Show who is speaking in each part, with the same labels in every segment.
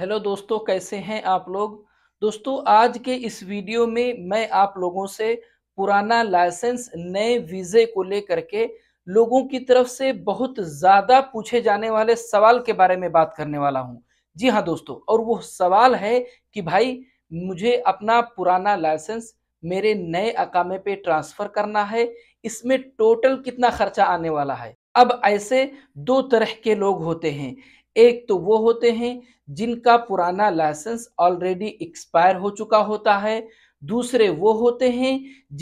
Speaker 1: hello दोस्तों कैसे हैं आप लोग दोस्तों आज के इस वीडियो में मैं आप लोगों से पुराना लाइसेंस नए वीज़े को लेकर के लोगों की तरफ से बहुत ज़्यादा पूछे जाने वाले सवाल के बारे में बात करने वाला हूं जी हाँ दोस्तों और वो सवाल है कि भाई मुझे अपना पुराना लाइसेंस मेरे नए अकामे पे ट्रांसफ़र करना है इसमें टोटल कितना खर्चा आने वाला है अब ऐसे दो तरह के लोग होते हैं एक तो वो होते हैं जिनका पुराना लाइसेंस ऑलरेडी एक्सपायर हो चुका होता है दूसरे वो होते हैं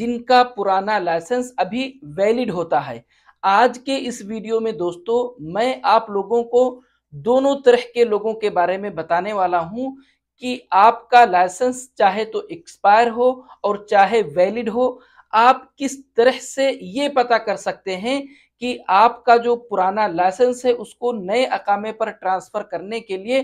Speaker 1: जिनका पुराना लाइसेंस अभी वैलिड होता है आज के इस वीडियो में दोस्तों मैं आप लोगों को दोनों तरह के लोगों के बारे में बताने वाला हूं कि आपका लाइसेंस चाहे तो एक्सपायर हो और चाहे वैलिड हो आप किस तरह से ये पता कर सकते हैं कि आपका जो पुराना लाइसेंस है उसको नए अकामे पर ट्रांसफर करने के लिए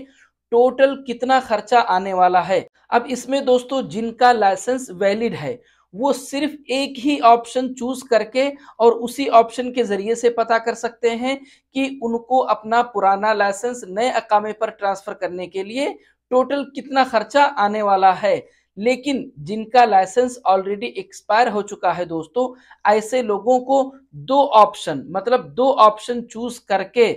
Speaker 1: टोटल कितना खर्चा आने वाला है अब इसमें दोस्तों जिनका लाइसेंस वैलिड है वो सिर्फ एक ही ऑप्शन चूज करके और उसी ऑप्शन के जरिए से पता कर सकते हैं कि उनको अपना पुराना लाइसेंस नए अकामे पर ट्रांसफर करने के लिए टोटल कितना खर्चा आने वाला है लेकिन जिनका लाइसेंस ऑलरेडी एक्सपायर हो चुका है दोस्तों ऐसे लोगों को दो ऑप्शन मतलब दो ऑप्शन चूज करके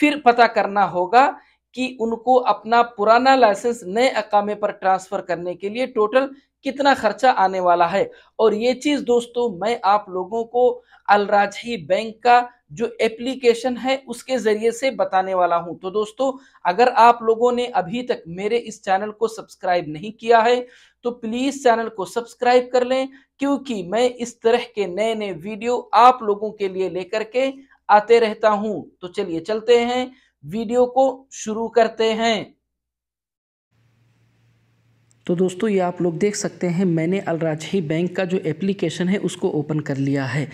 Speaker 1: फिर पता करना होगा कि उनको अपना पुराना लाइसेंस नए अकामे पर ट्रांसफर करने के लिए टोटल कितना खर्चा आने वाला है और ये चीज दोस्तों मैं आप लोगों को अलराजही बैंक का जो एप्लीकेशन है उसके ज़रिए से बताने वाला हूं तो दोस्तों अगर आप लोगों ने अभी तक मेरे इस चैनल को सब्सक्राइब नहीं किया है तो प्लीज़ चैनल को सब्सक्राइब कर लें क्योंकि मैं इस तरह के नए नए वीडियो आप लोगों के लिए लेकर के आते रहता हूं तो चलिए चलते हैं वीडियो को शुरू करते हैं तो दोस्तों ये आप लोग देख सकते हैं मैंने अलराजही बैंक का जो एप्लीकेशन है उसको ओपन कर लिया है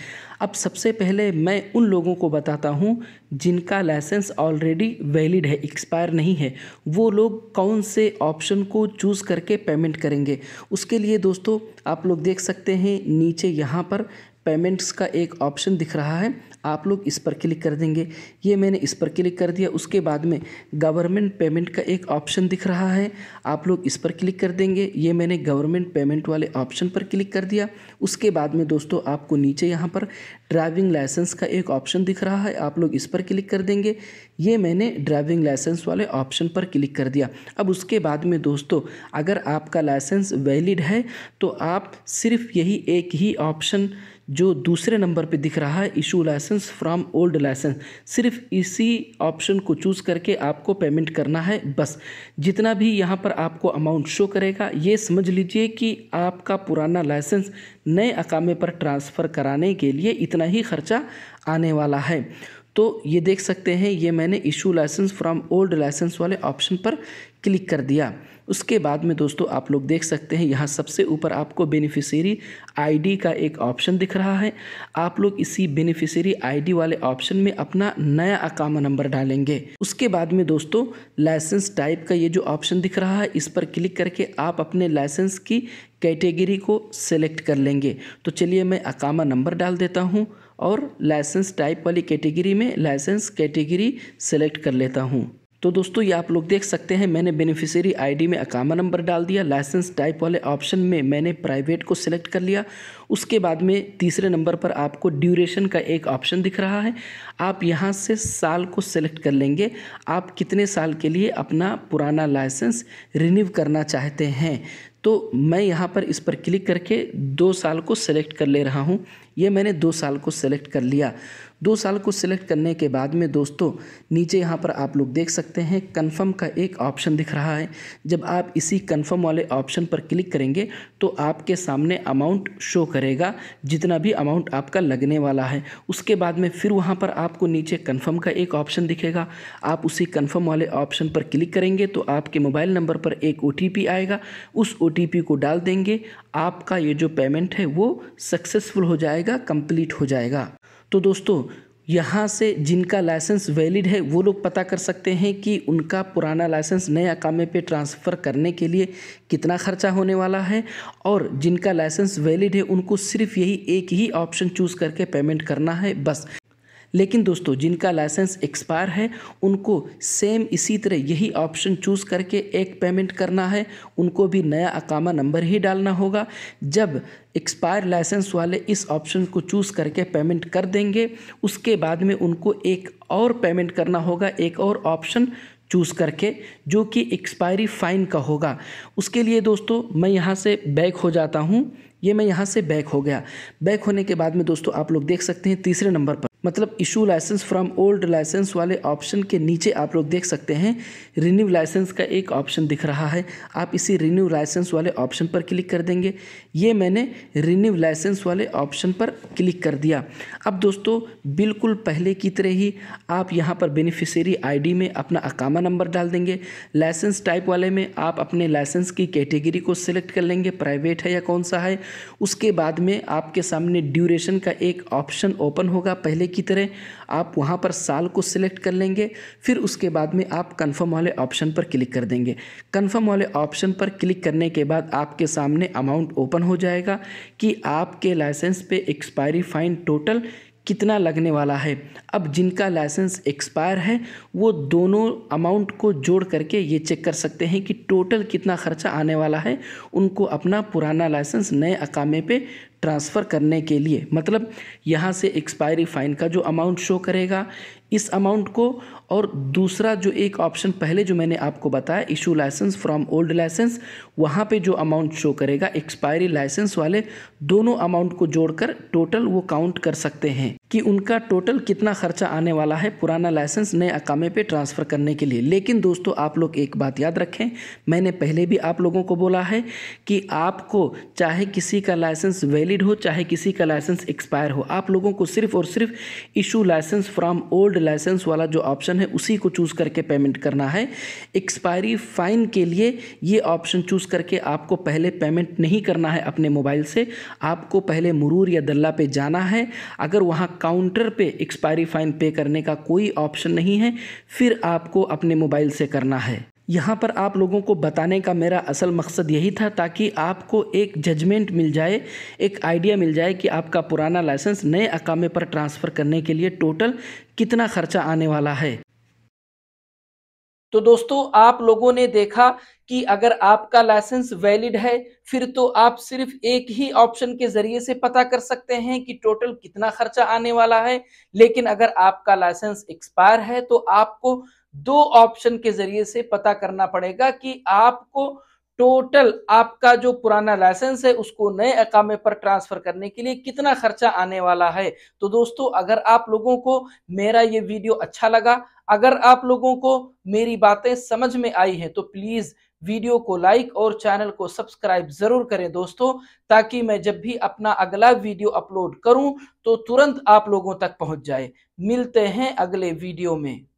Speaker 1: अब सबसे पहले मैं उन लोगों को बताता हूँ जिनका लाइसेंस ऑलरेडी वैलिड है एक्सपायर नहीं है वो लोग कौन से ऑप्शन को चूज़ करके पेमेंट करेंगे उसके लिए दोस्तों आप लोग देख सकते हैं नीचे यहाँ पर पेमेंट्स का एक ऑप्शन दिख रहा है आप लोग इस पर क्लिक कर देंगे ये मैंने इस पर क्लिक कर दिया उसके बाद में गवर्नमेंट पेमेंट का एक ऑप्शन दिख रहा है आप लोग इस पर क्लिक कर देंगे ये मैंने गवर्नमेंट पेमेंट वाले ऑप्शन पर क्लिक कर दिया उसके बाद में दोस्तों आपको नीचे यहाँ पर ड्राइविंग लाइसेंस का एक ऑप्शन दिख रहा है आप लोग इस पर क्लिक कर देंगे ये मैंने ड्राइविंग लाइसेंस वाले ऑप्शन पर क्लिक कर दिया अब उसके बाद में दोस्तों अगर आपका लाइसेंस वैलिड है तो आप सिर्फ यही एक ही ऑप्शन जो दूसरे नंबर पे दिख रहा है issue licence from old licence सिर्फ इसी ऑप्शन को चूज़ करके आपको पेमेंट करना है बस जितना भी यहाँ पर आपको अमाउंट शो करेगा ये समझ लीजिए कि आपका पुराना लाइसेंस नए अकामे पर ट्रांसफ़र कराने के लिए इतना ही खर्चा आने वाला है तो ये देख सकते हैं ये मैंने issue licence from old licence वाले ऑप्शन पर क्लिक कर दिया उसके बाद में दोस्तों आप लोग देख सकते हैं यहाँ सबसे ऊपर आपको बेनिफिशियरी आईडी का एक ऑप्शन दिख रहा है आप लोग इसी बेनिफिशियरी आईडी वाले ऑप्शन में अपना नया अकामा नंबर डालेंगे उसके बाद में दोस्तों लाइसेंस टाइप का ये जो ऑप्शन दिख रहा है इस पर क्लिक करके आप अपने लाइसेंस की कैटेगरी को सेलेक्ट कर लेंगे तो चलिए मैं अकामा नंबर डाल देता हूँ और लाइसेंस टाइप वाली कैटेगरी में लाइसेंस कैटेगरी सेलेक्ट कर लेता हूँ तो दोस्तों ये आप लोग देख सकते हैं मैंने बेनिफिशियरी आईडी में अकामा नंबर डाल दिया लाइसेंस टाइप वाले ऑप्शन में मैंने प्राइवेट को सिलेक्ट कर लिया उसके बाद में तीसरे नंबर पर आपको ड्यूरेशन का एक ऑप्शन दिख रहा है आप यहाँ से साल को सिलेक्ट कर लेंगे आप कितने साल के लिए अपना पुराना लाइसेंस रिन्यू करना चाहते हैं तो मैं यहाँ पर इस पर क्लिक करके दो साल को सेलेक्ट कर ले रहा हूँ ये मैंने दो साल को सेलेक्ट कर लिया दो साल को सिलेक्ट करने के बाद में दोस्तों नीचे यहाँ पर आप लोग देख सकते हैं कन्फर्म का एक ऑप्शन दिख रहा है जब आप इसी कन्फर्म वाले ऑप्शन पर क्लिक करेंगे तो आपके सामने अमाउंट शो करेगा जितना भी अमाउंट आपका लगने वाला है उसके बाद में फिर वहाँ पर आपको नीचे कन्फर्म का एक ऑप्शन दिखेगा आप उसी कन्फर्म वाले ऑप्शन पर क्लिक करेंगे तो आपके मोबाइल नंबर पर एक ओ आएगा उस ओ को डाल देंगे आपका ये जो पेमेंट है वो सक्सेसफुल हो जाएगा कंप्लीट हो जाएगा तो दोस्तों यहाँ से जिनका लाइसेंस वैलिड है वो लोग पता कर सकते हैं कि उनका पुराना लाइसेंस नए अकामे पे ट्रांसफ़र करने के लिए कितना खर्चा होने वाला है और जिनका लाइसेंस वैलिड है उनको सिर्फ यही एक ही ऑप्शन चूज़ करके पेमेंट करना है बस लेकिन दोस्तों जिनका लाइसेंस एक्सपायर है उनको सेम इसी तरह यही ऑप्शन चूज़ करके एक पेमेंट करना है उनको भी नया अकामा नंबर ही डालना होगा जब एक्सपायर लाइसेंस वाले इस ऑप्शन को चूज़ करके पेमेंट कर देंगे उसके बाद में उनको एक और पेमेंट करना होगा एक और ऑप्शन चूज़ करके जो कि एक्सपायरी फ़ाइन का होगा उसके लिए दोस्तों मैं यहाँ से बैक हो जाता हूँ ये मैं यहाँ से बैक हो गया बैक होने के बाद में दोस्तों आप लोग देख सकते हैं तीसरे नंबर पर मतलब issue licence from old licence वाले ऑप्शन के नीचे आप लोग देख सकते हैं रिन्यू लाइसेंस का एक ऑप्शन दिख रहा है आप इसी रिन्यू लाइसेंस वाले ऑप्शन पर क्लिक कर देंगे ये मैंने रिन्यू लाइसेंस वाले ऑप्शन पर क्लिक कर दिया अब दोस्तों बिल्कुल पहले की तरह ही आप यहाँ पर बेनिफिशरी आईडी में अपना अकामा नंबर डाल देंगे लाइसेंस टाइप वाले में आप अपने लाइसेंस की कैटेगरी को सिलेक्ट कर लेंगे प्राइवेट है या कौन सा है उसके बाद में आपके सामने ड्यूरेशन का एक ऑप्शन ओपन होगा पहले की तरह आप वहाँ पर साल को सिलेक्ट कर लेंगे फिर उसके बाद में आप कन्फर्म वाले ऑप्शन पर क्लिक कर देंगे कन्फर्म वाले ऑप्शन पर क्लिक करने के बाद आपके सामने अमाउंट ओपन हो जाएगा कि आपके लाइसेंस पे एक्सपायरी फ़ाइन टोटल कितना लगने वाला है अब जिनका लाइसेंस एक्सपायर है वो दोनों अमाउंट को जोड़ करके ये चेक कर सकते हैं कि टोटल कितना खर्चा आने वाला है उनको अपना पुराना लाइसेंस नए अकामे पे ट्रांसफ़र करने के लिए मतलब यहाँ से एक्सपायरी फ़ाइन का जो अमाउंट शो करेगा इस अमाउंट को और दूसरा जो एक ऑप्शन पहले जो मैंने आपको बताया issue licence from old licence वहाँ पे जो अमाउंट शो करेगा एक्सपायरी लाइसेंस वाले दोनों अमाउंट को जोड़कर टोटल वो काउंट कर सकते हैं कि उनका टोटल कितना खर्चा आने वाला है पुराना लाइसेंस नए अकामे पे ट्रांसफ़र करने के लिए लेकिन दोस्तों आप लोग एक बात याद रखें मैंने पहले भी आप लोगों को बोला है कि आपको चाहे किसी का लाइसेंस वैलिड हो चाहे किसी का लाइसेंस एक्सपायर हो आप लोगों को सिर्फ और सिर्फ issue licence from old licence वाला जो ऑप्शन है उसी को चूज़ करके पेमेंट करना है एक्सपायरी फ़ाइन के लिए ये ऑप्शन चूज़ करके आपको पहले पेमेंट नहीं करना है अपने मोबाइल से आपको पहले मुरूर या दल्ला पे जाना है अगर वहाँ काउंटर पे एक्सपायरी फ़ाइन पे करने का कोई ऑप्शन नहीं है फिर आपको अपने मोबाइल से करना है यहाँ पर आप लोगों को बताने का मेरा असल मकसद यही था ताकि आपको एक जजमेंट मिल जाए एक आइडिया मिल जाए कि आपका पुराना लाइसेंस नए अकामे पर ट्रांसफ़र करने के लिए टोटल कितना खर्चा आने वाला है तो दोस्तों आप लोगों ने देखा कि अगर आपका लाइसेंस वैलिड है फिर तो आप सिर्फ एक ही ऑप्शन के जरिए से पता कर सकते हैं कि टोटल कितना खर्चा आने वाला है लेकिन अगर आपका लाइसेंस एक्सपायर है तो आपको दो ऑप्शन के जरिए से पता करना पड़ेगा कि आपको टोटल आपका जो पुराना लाइसेंस है उसको नए अकामे पर ट्रांसफर करने के लिए कितना खर्चा आने वाला है तो दोस्तों अगर आप लोगों को मेरा ये वीडियो अच्छा लगा अगर आप लोगों को मेरी बातें समझ में आई हैं तो प्लीज़ वीडियो को लाइक और चैनल को सब्सक्राइब ज़रूर करें दोस्तों ताकि मैं जब भी अपना अगला वीडियो अपलोड करूं तो तुरंत आप लोगों तक पहुंच जाए मिलते हैं अगले वीडियो में